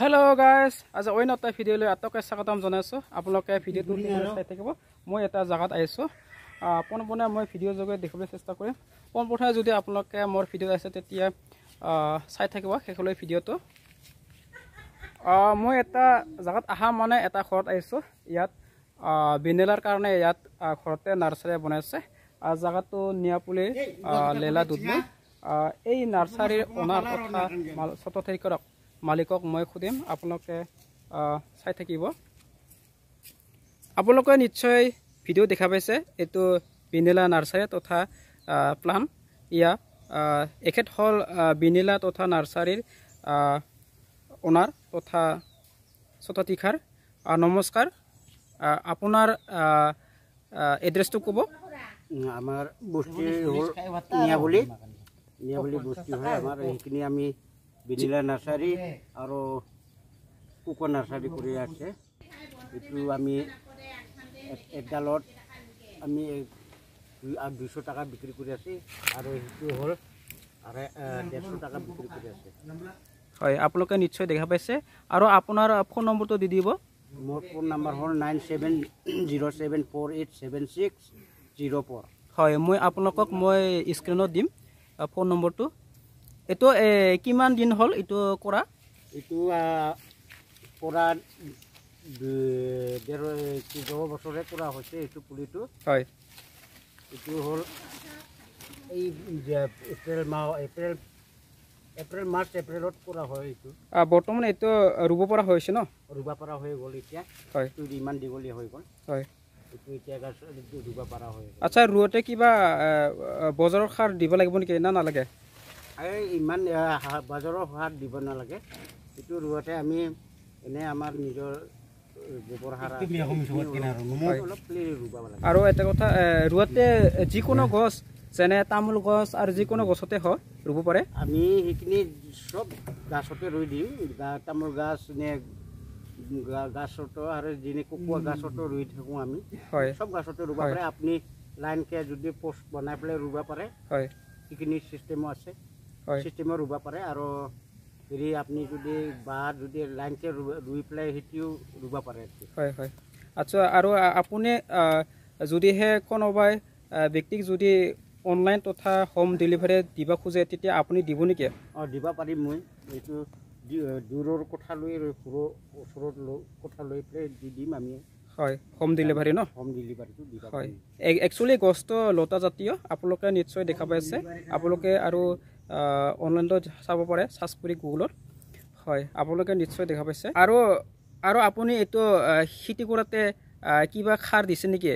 Hello' guys আজি অন্য এটা ভিডিঅ' লৈ আটকে স্বাগতম জনাইছোঁ আপোনালোকে ভিডিঅ'টো চাই থাকিব মই এটা জেগাত আহিছোঁ পোনপনে মই ভিডিঅ' যোগে দেখিবলৈ চেষ্টা কৰিম পোনপথমে যদি আপোনালোকে মোৰ ভিডিঅ' আছে তেতিয়া চাই থাকিব শেষলৈ ভিডিঅ'টো মই এটা জেগাত অহা মানে এটা ঘৰত আহিছোঁ ইয়াত বিনেলাৰ কাৰণে ইয়াত ঘৰতে নাৰ্চাৰী বনাইছে জেগাটো নিয়াপুলি লেলা দুধমা এই নাৰ্চাৰীৰ অনাৰ কথা মাল চত মালিকক মই সুধিম আপোনালোকে চাই থাকিব আপোনালোকে নিশ্চয় ভিডিঅ' দেখা পাইছে এইটো বিনিলা নাৰ্চাৰী তথা প্লান ইয়া এখেত হ'ল বিনিলা তথা নাৰ্চাৰীৰ অনাৰ তথা তীখাৰ নমস্কাৰ আপোনাৰ এড্ৰেছটো ক'ব আমাৰ বস্তু হ'ল নিয়াবলী নিয়াবলী বস্তু হয় আমাৰ সেইখিনি আমি বিনিলা নাৰ্চাৰী আৰু কুক নাৰ্চাৰী কৰি আছে এইটো আমি একডালত আমি দুশ টাকা বিক্ৰী কৰি আছে আৰু সেইটো হ'ল ডেৰশ টাকা বিক্ৰী কৰি আছে হয় আপোনালোকে নিশ্চয় দেখা পাইছে আৰু আপোনাৰ ফোন নম্বৰটো দি দিব মোৰ ফোন নম্বৰ হ'ল nine seven zero' seven four eight seven six zero' four হয় মই আপোনালোকক মই স্ক্ৰীণত দিম ফোন নম্বৰটো এইটো কিমান দিন হল এইটো করা এটো করা দেড় বছরে করা হয়েছে এটো পুলিটো হয় এটো হল এই এপ্রিল এপ্রিল এপ্রিল মার্চ এপ্রিলত করা হয় এটো বর্তমানে এটো রুব পরা হয়েছে ন ৰুব পৰা হৈ গ'ল এতিয়া হয় ইমান দীঘলী হয়ে গেল হয় আচ্ছা রুয়তে কিবা বজাৰৰ সাৰ দিব লাগিব নেকি না নালাগে আৰু ইমান বাজাৰৰ সাৰ দিব নালাগে এইটো ৰুৱাতে আমি এনে আমাৰ নিজৰ গোবৰ সাৰ আৰু এটা কথা ৰোৱাতে যিকোনো গছ যেনে তামোল গছ আৰু যিকোনো গছতে হওক ৰুব পাৰে আমি সেইখিনি চব গছতে ৰুই দিওঁ তামোল গছ নে গছতো আৰু যেনে কুকুৰা গছতো ৰুই থাকোঁ আমি হয় চব গছতে ৰুব পাৰে আপুনি লাইনকে যদি পষ্ট বনাই পেলাই ৰুব পাৰে হয় সেইখিনি চিষ্টেমো আছে সিস্টেমে রুব পারে আর হি আপনি যদি বা যদি লাইনকে রুই পেলায় সিটিও রুব পারে হয় হয় আচ্ছা আর আপনি যদিহে কোনোবাই ব্যক্তিক যদি অনলাইন তথা হোম ডেলিভারি দিব খুঁজে আপনি দিব নাকি অঁ দিব পারি মানে দূরের কথা লোর কথা লিম আমি হয় হোম ডেলিভারি ন হোম ডেলিভারি হয় একচুয়ালি গছ তো লতা জাতীয় আপনাদের নিশ্চয় দেখা পাইছে আপনাদের আর অনলাইনত চাব পাৰে চাৰ্চ কৰি গুগলত হয় আপোনালোকে নিশ্চয় দেখা পাইছে আৰু আৰু আপুনি এইটো খেতি কৰোঁতে কিবা সাৰ দিছে নেকি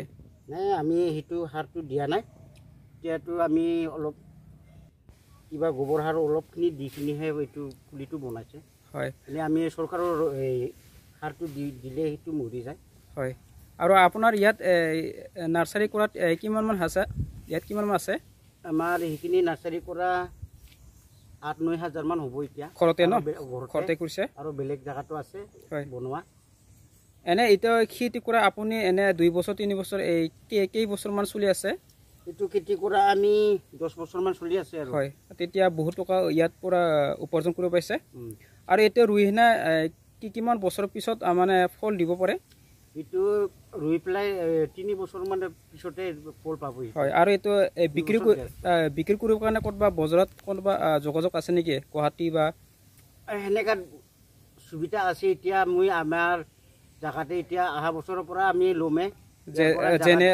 নাই আমি সেইটো সাৰটো দিয়া নাই এতিয়াতো আমি অলপ কিবা গোবৰ সাৰ অলপখিনি দি কিনিহে এইটো পুলিটো বনাইছে হয় আমি চৰকাৰৰ এই সাৰটো দি দিলে সেইটো মৰি যায় হয় আৰু আপোনাৰ ইয়াত নাৰ্চাৰী কৰাত কিমানমান আছে ইয়াত কিমানমান আছে আমাৰ সেইখিনি নাৰ্চাৰী কৰা আঠ নয় হাজার হব এটা ঘরতে ন ঘরতে করছে আর বেলেগ জায়গাতো আছে বনোয়া এনে এটা খেতি করা আপনি এনে দুই বছর তিন বছর এই কেই বছর চলি আছে এটু খেতি করা আমি দশ বছর চলি আছে আর হয় তেতিয়া বহুত টকা ইয়াত পুরা উপাৰ্জন কৰিব পাইছে আৰু এতিয়া ৰুইহনা কি কিমান বছৰ পিছত মানে ফল দিব পাৰে এইটো ৰুই পেলাই তিনি বছৰ মানে পিছতে ফল পাবহি হয় আৰু এইটো বিক্ৰী বিক্ৰী কৰিবৰ কাৰণে ক'ৰবাত বজাৰত কোনোবা যোগাযোগ আছে নেকি গুৱাহাটী বা সেনেকা সুবিধা আছে এতিয়া মই আমাৰ জেগাতে এতিয়া অহা বছৰৰ পৰা আমি ল'মে যেনে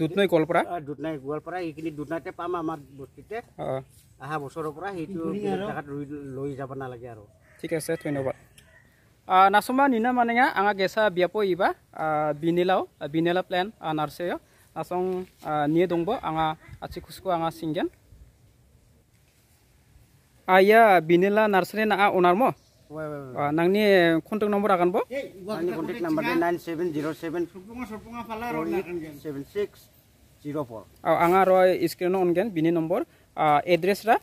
দুধনৈ গোৱালপাৰা দুধনৈ গোৱালপাৰা এইখিনি দুধনাইতে পাম আমাৰ বস্তিতে অহা বছৰৰ পৰা সেইটো জেগাত ৰুই লৈ যাব নালাগে আৰু ঠিক আছে ধন্যবাদ Ah, nasuma nina manenga anga gesa biapo iba ah, binilao ah, binela plan narseyo nasong nie dongbo anga atsikusko anga singen aya binela nursery na unarmo, nang nie kontak nomor akan bo nang contact number 9707 surpunga pala ro nakan 7604 anga roa iskreno on gen bini nomor address ra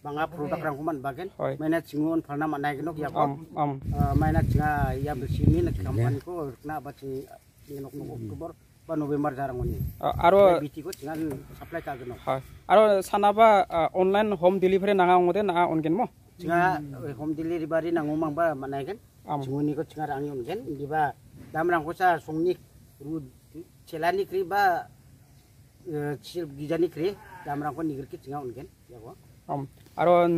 banga produkrangkuman bagen mainat singun falna manai genok ya kom mainat singa ya besimi nak kampan ko na bati genok nok oktober ba november jarang oni eh, aro biti ko singa supply ka genok aro sanaba eh, online home delivery nanga ngode na ongen mo singa eh, home delivery bari nangu mang ba manai gen singuni ko singa rangi ongen diba damrang rangku sa songnik ru celani kri ba sil gijani kri damrang ko nigir ki singa ya ko om aro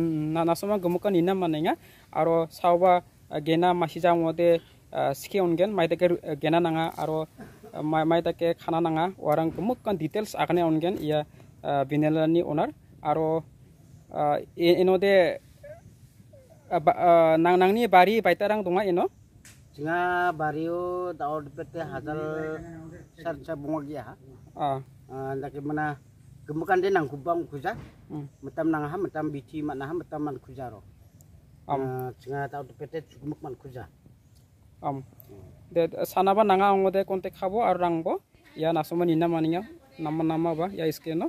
nasoma gemukan ina manenga aro sawa gena masija mode sike ongen mai take gena nanga aro mai mai take kana nanga warang gemukan details akane ongen ia binelani onar aro de nang nang ni bari baitarang dunga ino jinga bariu daud pete hazal sarcha bunga dia. ha ah mana gemukan dia nang kubang kuza hmm. metam nang ham, metam bici mana ha metam man kuza ro am eh, singa tau tu pete gemuk man kuza am hmm. de nang nanga ngode kontek khabo ar rangbo ya nasoma nina maninya nama nama ba ya iske